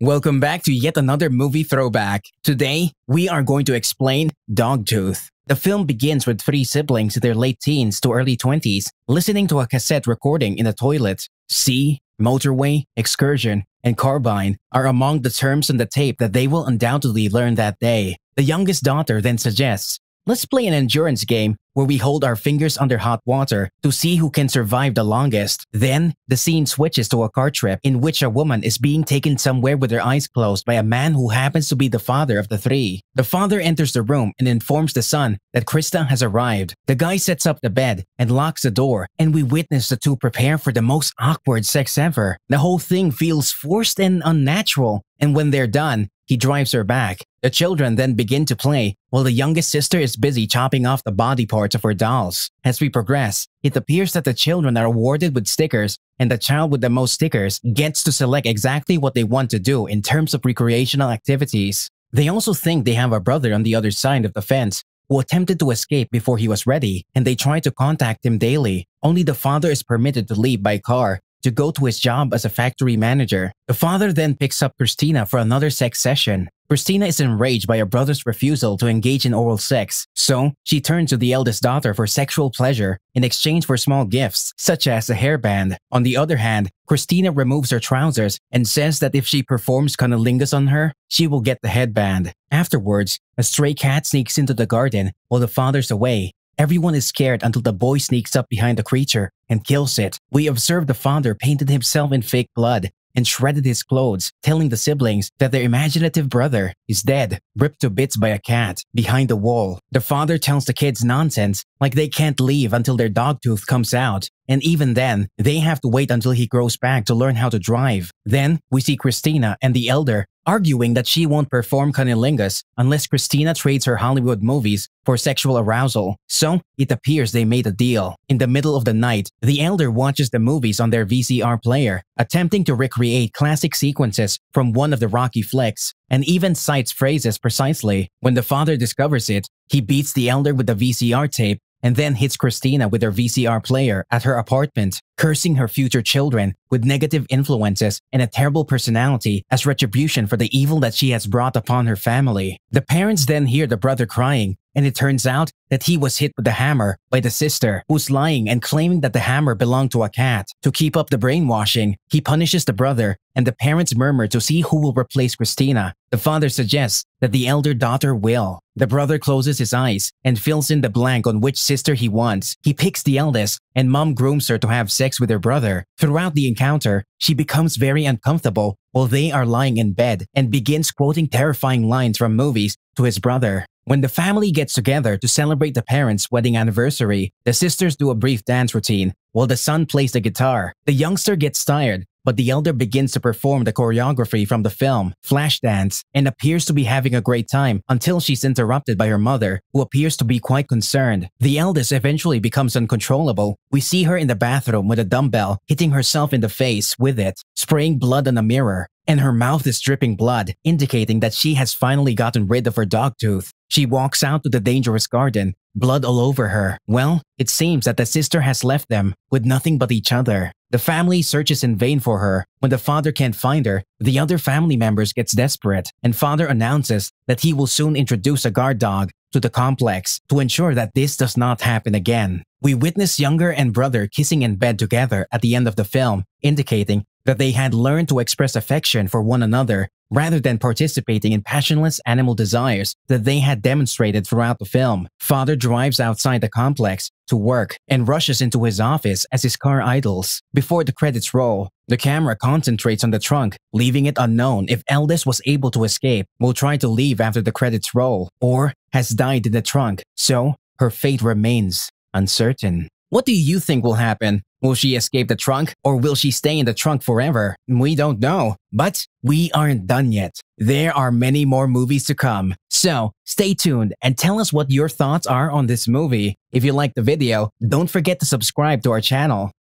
Welcome back to yet another movie throwback. Today, we are going to explain Dogtooth. The film begins with three siblings in their late teens to early 20s listening to a cassette recording in a toilet. Sea, motorway, excursion, and carbine are among the terms in the tape that they will undoubtedly learn that day. The youngest daughter then suggests Let's play an endurance game where we hold our fingers under hot water to see who can survive the longest. Then, the scene switches to a car trip in which a woman is being taken somewhere with her eyes closed by a man who happens to be the father of the three. The father enters the room and informs the son that Krista has arrived. The guy sets up the bed and locks the door, and we witness the two prepare for the most awkward sex ever. The whole thing feels forced and unnatural, and when they're done, he drives her back. The children then begin to play while the youngest sister is busy chopping off the body parts of her dolls. As we progress, it appears that the children are awarded with stickers and the child with the most stickers gets to select exactly what they want to do in terms of recreational activities. They also think they have a brother on the other side of the fence who attempted to escape before he was ready and they try to contact him daily. Only the father is permitted to leave by car to go to his job as a factory manager. The father then picks up Christina for another sex session. Christina is enraged by her brother's refusal to engage in oral sex, so she turns to the eldest daughter for sexual pleasure in exchange for small gifts, such as a hairband. On the other hand, Christina removes her trousers and says that if she performs cunnilingus on her, she will get the headband. Afterwards, a stray cat sneaks into the garden while the father's away Everyone is scared until the boy sneaks up behind the creature and kills it. We observe the father painted himself in fake blood and shredded his clothes, telling the siblings that their imaginative brother is dead, ripped to bits by a cat behind the wall. The father tells the kids nonsense, like they can't leave until their dog tooth comes out, and even then, they have to wait until he grows back to learn how to drive. Then, we see Christina and the elder arguing that she won't perform cunnilingus unless Christina trades her Hollywood movies for sexual arousal. So, it appears they made a deal. In the middle of the night, the elder watches the movies on their VCR player, attempting to recreate classic sequences from one of the Rocky flicks, and even cites phrases precisely. When the father discovers it, he beats the elder with the VCR tape and then hits Christina with her VCR player at her apartment, cursing her future children with negative influences and a terrible personality as retribution for the evil that she has brought upon her family. The parents then hear the brother crying and it turns out that he was hit with the hammer by the sister, who's lying and claiming that the hammer belonged to a cat. To keep up the brainwashing, he punishes the brother, and the parents murmur to see who will replace Christina. The father suggests that the elder daughter will. The brother closes his eyes and fills in the blank on which sister he wants. He picks the eldest, and mom grooms her to have sex with her brother. Throughout the encounter, she becomes very uncomfortable while they are lying in bed and begins quoting terrifying lines from movies to his brother. When the family gets together to celebrate the parents' wedding anniversary, the sisters do a brief dance routine while the son plays the guitar. The youngster gets tired but the elder begins to perform the choreography from the film, Flashdance, and appears to be having a great time until she's interrupted by her mother, who appears to be quite concerned. The eldest eventually becomes uncontrollable. We see her in the bathroom with a dumbbell, hitting herself in the face with it, spraying blood on the mirror, and her mouth is dripping blood, indicating that she has finally gotten rid of her dog tooth. She walks out to the dangerous garden, blood all over her. Well, it seems that the sister has left them with nothing but each other. The family searches in vain for her. When the father can't find her, the other family members gets desperate, and father announces that he will soon introduce a guard dog to the complex to ensure that this does not happen again. We witness younger and brother kissing in bed together at the end of the film, indicating that they had learned to express affection for one another rather than participating in passionless animal desires that they had demonstrated throughout the film. Father drives outside the complex to work and rushes into his office as his car idles. Before the credits roll, the camera concentrates on the trunk, leaving it unknown if Eldest was able to escape, will try to leave after the credits roll, or has died in the trunk, so her fate remains uncertain. What do you think will happen Will she escape the trunk or will she stay in the trunk forever? We don't know. But we aren't done yet. There are many more movies to come. So stay tuned and tell us what your thoughts are on this movie. If you liked the video, don't forget to subscribe to our channel.